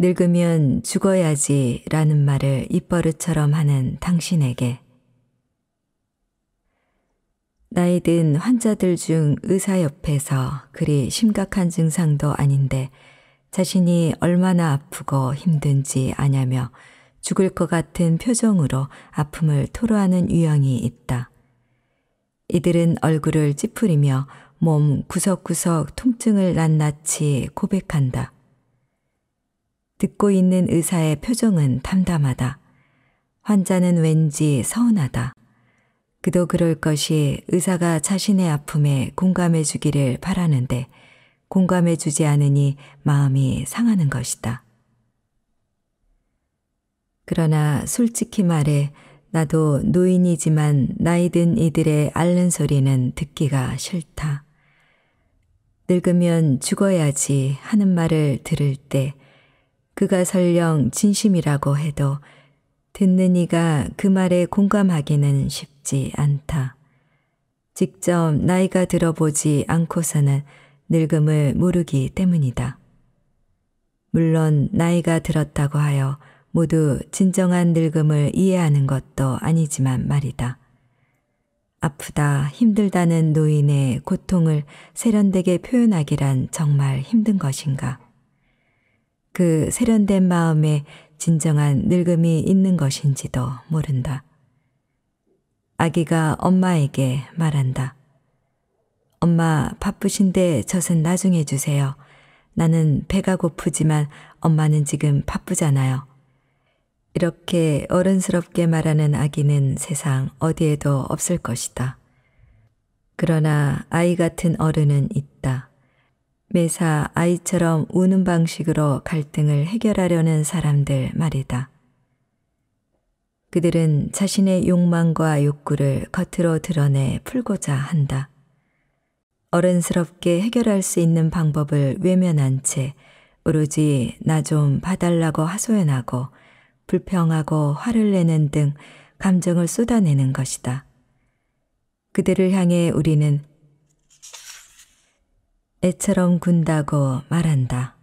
늙으면 죽어야지 라는 말을 입버릇처럼 하는 당신에게 나이든 환자들 중 의사 옆에서 그리 심각한 증상도 아닌데 자신이 얼마나 아프고 힘든지 아냐며 죽을 것 같은 표정으로 아픔을 토로하는 유형이 있다. 이들은 얼굴을 찌푸리며 몸 구석구석 통증을 낱낱이 고백한다. 듣고 있는 의사의 표정은 담담하다 환자는 왠지 서운하다. 그도 그럴 것이 의사가 자신의 아픔에 공감해 주기를 바라는데 공감해 주지 않으니 마음이 상하는 것이다. 그러나 솔직히 말해 나도 노인이지만 나이든 이들의 앓는 소리는 듣기가 싫다. 늙으면 죽어야지 하는 말을 들을 때 그가 설령 진심이라고 해도 듣는 이가 그 말에 공감하기는 쉽지 않다. 직접 나이가 들어보지 않고서는 늙음을 모르기 때문이다. 물론 나이가 들었다고 하여 모두 진정한 늙음을 이해하는 것도 아니지만 말이다. 아프다, 힘들다는 노인의 고통을 세련되게 표현하기란 정말 힘든 것인가. 그 세련된 마음에 진정한 늙음이 있는 것인지도 모른다. 아기가 엄마에게 말한다. 엄마 바쁘신데 젖은 나중에 주세요. 나는 배가 고프지만 엄마는 지금 바쁘잖아요. 이렇게 어른스럽게 말하는 아기는 세상 어디에도 없을 것이다. 그러나 아이 같은 어른은 있다. 매사 아이처럼 우는 방식으로 갈등을 해결하려는 사람들 말이다. 그들은 자신의 욕망과 욕구를 겉으로 드러내 풀고자 한다. 어른스럽게 해결할 수 있는 방법을 외면한 채 오로지 나 좀 봐달라고 하소연하고 불평하고 화를 내는 등 감정을 쏟아내는 것이다. 그들을 향해 우리는 애처럼 군다고 말한다.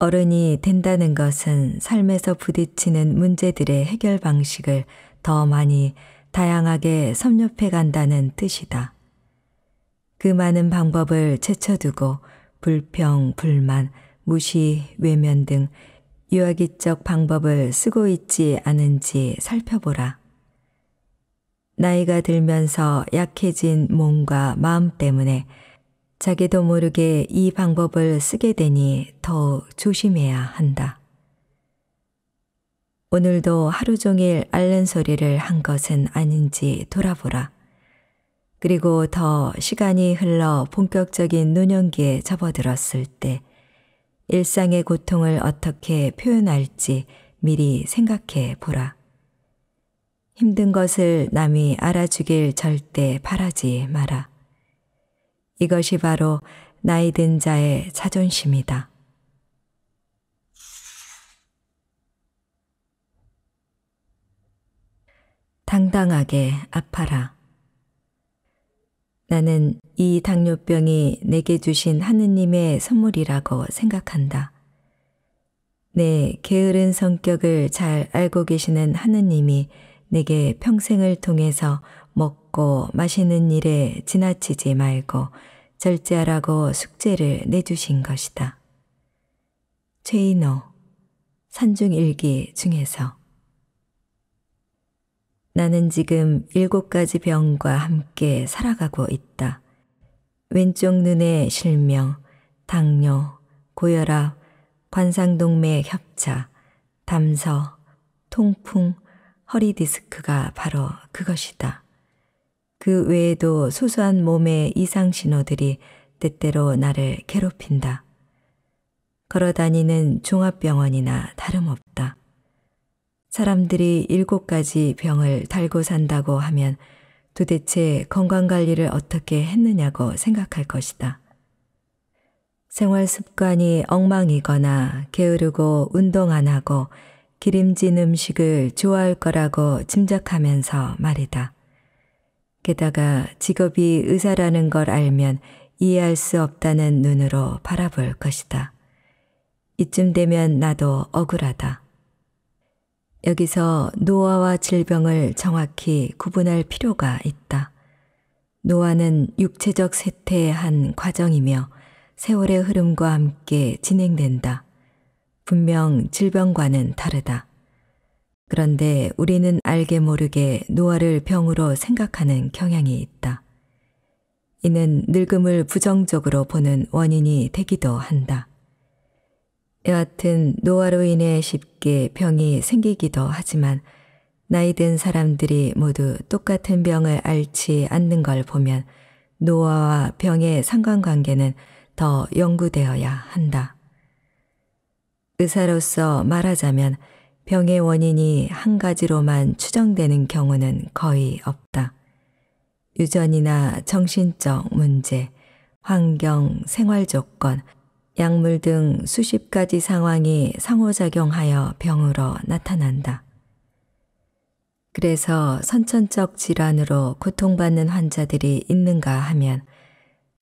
어른이 된다는 것은 삶에서 부딪히는 문제들의 해결 방식을 더 많이 다양하게 섭렵해 간다는 뜻이다. 그 많은 방법을 제쳐두고 불평, 불만, 무시, 외면 등 유아기적 방법을 쓰고 있지 않은지 살펴보라. 나이가 들면서 약해진 몸과 마음 때문에 자기도 모르게 이 방법을 쓰게 되니 더 조심해야 한다. 오늘도 하루 종일 앓는 소리를 한 것은 아닌지 돌아보라. 그리고 더 시간이 흘러 본격적인 노년기에 접어들었을 때 일상의 고통을 어떻게 표현할지 미리 생각해 보라. 힘든 것을 남이 알아주길 절대 바라지 마라. 이것이 바로 나이 든 자의 자존심이다. 당당하게 아파라. 나는 이 당뇨병이 내게 주신 하느님의 선물이라고 생각한다. 내 게으른 성격을 잘 알고 계시는 하느님이 내게 평생을 통해서 먹고 마시는 일에 지나치지 말고 절제하라고 숙제를 내주신 것이다. 최인호 산중일기 중에서 나는 지금 일곱 가지 병과 함께 살아가고 있다. 왼쪽 눈의 실명, 당뇨, 고혈압, 관상동맥 협차, 담서, 통풍, 허리 디스크가 바로 그것이다. 그 외에도 소소한 몸의 이상 신호들이 때때로 나를 괴롭힌다. 걸어다니는 종합병원이나 다름없다. 사람들이 일곱 가지 병을 달고 산다고 하면 도대체 건강관리를 어떻게 했느냐고 생각할 것이다. 생활 습관이 엉망이거나 게으르고 운동 안 하고 기름진 음식을 좋아할 거라고 짐작하면서 말이다. 게다가 직업이 의사라는 걸 알면 이해할 수 없다는 눈으로 바라볼 것이다. 이쯤 되면 나도 억울하다. 여기서 노화와 질병을 정확히 구분할 필요가 있다. 노화는 육체적 세태의 한 과정이며 세월의 흐름과 함께 진행된다. 분명 질병과는 다르다. 그런데 우리는 알게 모르게 노화를 병으로 생각하는 경향이 있다. 이는 늙음을 부정적으로 보는 원인이 되기도 한다. 여하튼 노화로 인해 쉽게 병이 생기기도 하지만 나이 든 사람들이 모두 똑같은 병을 앓지 않는 걸 보면 노화와 병의 상관관계는 더 연구되어야 한다. 의사로서 말하자면 병의 원인이 한 가지로만 추정되는 경우는 거의 없다. 유전이나 정신적 문제, 환경, 생활 조건, 약물 등 수십 가지 상황이 상호작용하여 병으로 나타난다. 그래서 선천적 질환으로 고통받는 환자들이 있는가 하면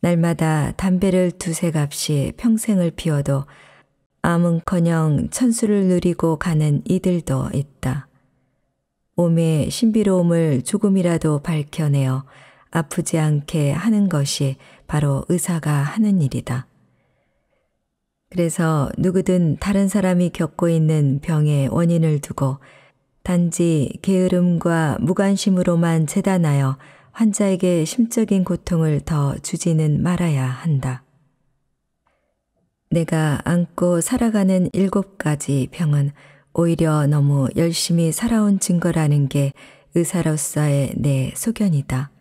날마다 담배를 두세 값이 평생을 피워도 암은커녕 천수를 누리고 가는 이들도 있다. 몸의 신비로움을 조금이라도 밝혀내어 아프지 않게 하는 것이 바로 의사가 하는 일이다. 그래서 누구든 다른 사람이 겪고 있는 병의 원인을 두고 단지 게으름과 무관심으로만 재단하여 환자에게 심적인 고통을 더 주지는 말아야 한다. 내가 안고 살아가는 일곱 가지 병은 오히려 너무 열심히 살아온 증거라는 게 의사로서의 내 소견이다.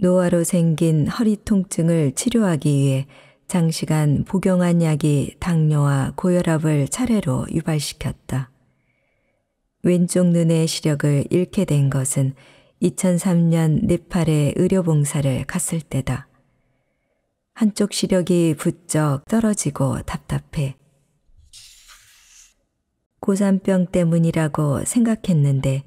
노화로 생긴 허리 통증을 치료하기 위해 장시간 복용한 약이 당뇨와 고혈압을 차례로 유발시켰다. 왼쪽 눈의 시력을 잃게 된 것은 2003년 네팔에 의료봉사를 갔을 때다. 한쪽 시력이 부쩍 떨어지고 답답해. 고산병 때문이라고 생각했는데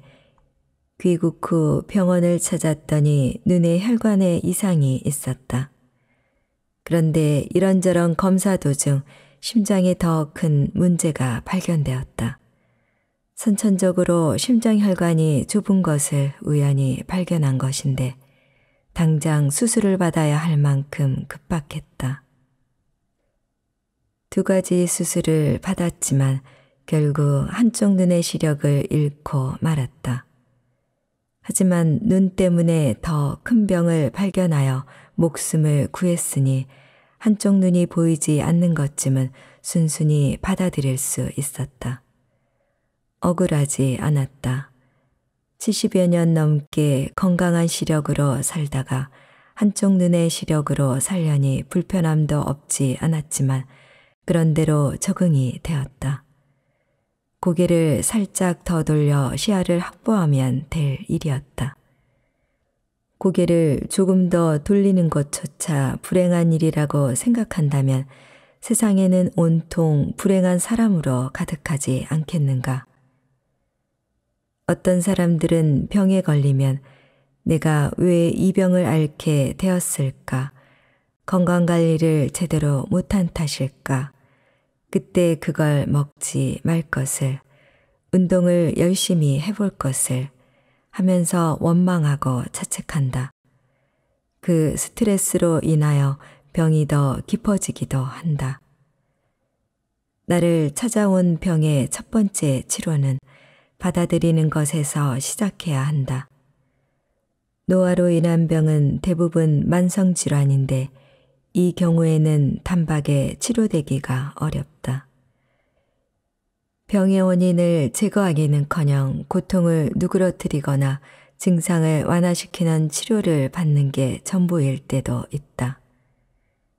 귀국 후 병원을 찾았더니 눈의 혈관에 이상이 있었다. 그런데 이런저런 검사 도중 심장에 더 큰 문제가 발견되었다. 선천적으로 심장혈관이 좁은 것을 우연히 발견한 것인데 당장 수술을 받아야 할 만큼 급박했다. 두 가지 수술을 받았지만 결국 한쪽 눈의 시력을 잃고 말았다. 하지만 눈 때문에 더 큰 병을 발견하여 목숨을 구했으니 한쪽 눈이 보이지 않는 것쯤은 순순히 받아들일 수 있었다. 억울하지 않았다. 70여 년 넘게 건강한 시력으로 살다가 한쪽 눈의 시력으로 살려니 불편함도 없지 않았지만 그런대로 적응이 되었다. 고개를 살짝 더 돌려 시야를 확보하면 될 일이었다. 고개를 조금 더 돌리는 것조차 불행한 일이라고 생각한다면 세상에는 온통 불행한 사람으로 가득하지 않겠는가. 어떤 사람들은 병에 걸리면 내가 왜 이 병을 앓게 되었을까? 건강관리를 제대로 못한 탓일까? 그때 그걸 먹지 말 것을, 운동을 열심히 해볼 것을 하면서 원망하고 자책한다. 그 스트레스로 인하여 병이 더 깊어지기도 한다. 나를 찾아온 병의 첫 번째 치료는 받아들이는 것에서 시작해야 한다. 노화로 인한 병은 대부분 만성질환인데 이 경우에는 단박에 치료되기가 어렵다. 병의 원인을 제거하기는커녕 고통을 누그러뜨리거나 증상을 완화시키는 치료를 받는 게 전부일 때도 있다.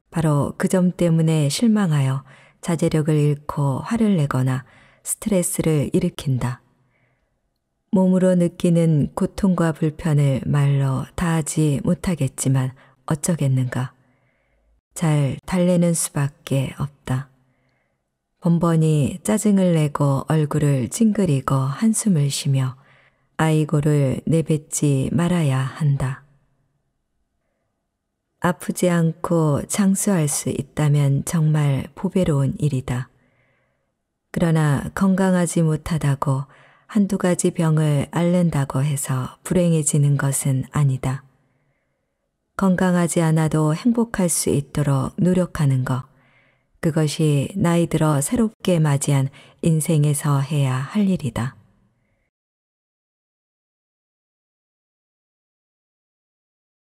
바로 그 점 때문에 실망하여 자제력을 잃고 화를 내거나 스트레스를 일으킨다. 몸으로 느끼는 고통과 불편을 말로 다하지 못하겠지만 어쩌겠는가. 잘 달래는 수밖에 없다. 번번이 짜증을 내고 얼굴을 찡그리고 한숨을 쉬며 아이고를 내뱉지 말아야 한다. 아프지 않고 장수할 수 있다면 정말 보배로운 일이다. 그러나 건강하지 못하다고 한두 가지 병을 앓는다고 해서 불행해지는 것은 아니다. 건강하지 않아도 행복할 수 있도록 노력하는 것. 그것이 나이 들어 새롭게 맞이한 인생에서 해야 할 일이다.